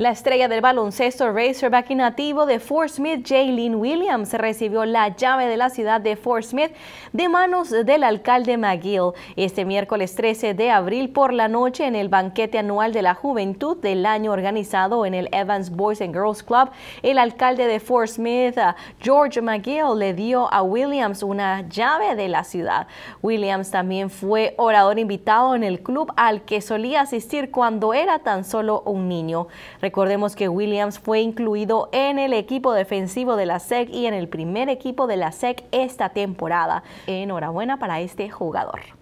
La estrella del baloncesto racerback y nativo de Fort Smith, Jalen Williams, recibió la llave de la ciudad de Fort Smith de manos del alcalde McGill este miércoles 13 de abril por la noche en el banquete anual de la juventud del año organizado en el Evans Boys and Girls Club. El alcalde de Fort Smith, ah, George McGill, le dio a Williams una llave de la ciudad. Williams también fue orador invitado en el club al que solía asistir cuando era tan solo un niño. Recordemos que Williams fue incluido en el equipo defensivo de la SEC y en el primer equipo de la SEC esta temporada. Enhorabuena para este jugador.